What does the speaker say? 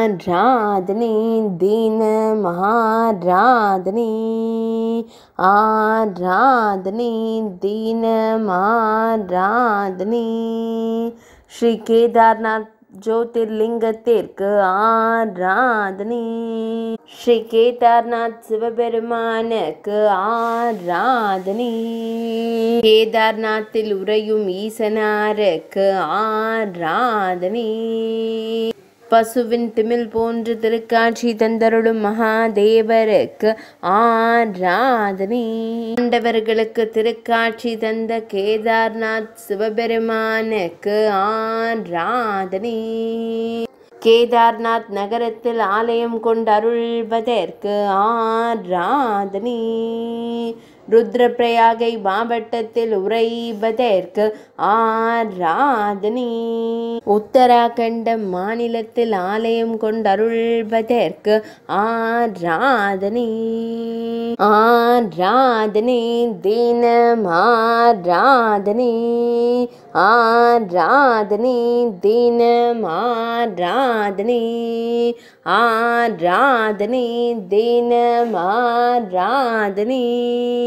ஆராதனை தினம் ஆராதனை ஆராதனை தினம் ஆராதனை ஸ்ரீ கேதார்நாத் ஜோதிர்லிங்கத்திற்கு ஆராதனை ஸ்ரீ கேதார்நாத் சிவபெருமானுக்கு ஆராதனை கேதார்நாத்தில் உறையும் ஈசனாருக்கு ஆராதனை பசுவின் திமிழ் போன்று திருக்காட்சி தந்தருளும் மகாதேவருக்கு ஆராதனை ஆண்டவர்களுக்கு திருக்காட்சி தந்த கேதார்நாத் சிவபெருமானுக்கு ஆராதனை கேதார்நாத் நகரத்தில் ஆலயம் கொண்டு அருள்வதற்கு ஆராதனை ருத்ரப்பிரயாகை மாவட்டத்தில் உரைபதற்கு ஆராதனி உத்தராகண்ட மாநிலத்தில் ஆலயம் கொண்டருள்வதற்கு ஆராதனி ஆராதனி தினம் ஆராதனி ஆராதனி தினம் ஆராதனி ஆராதனி தினம் ஆராதனி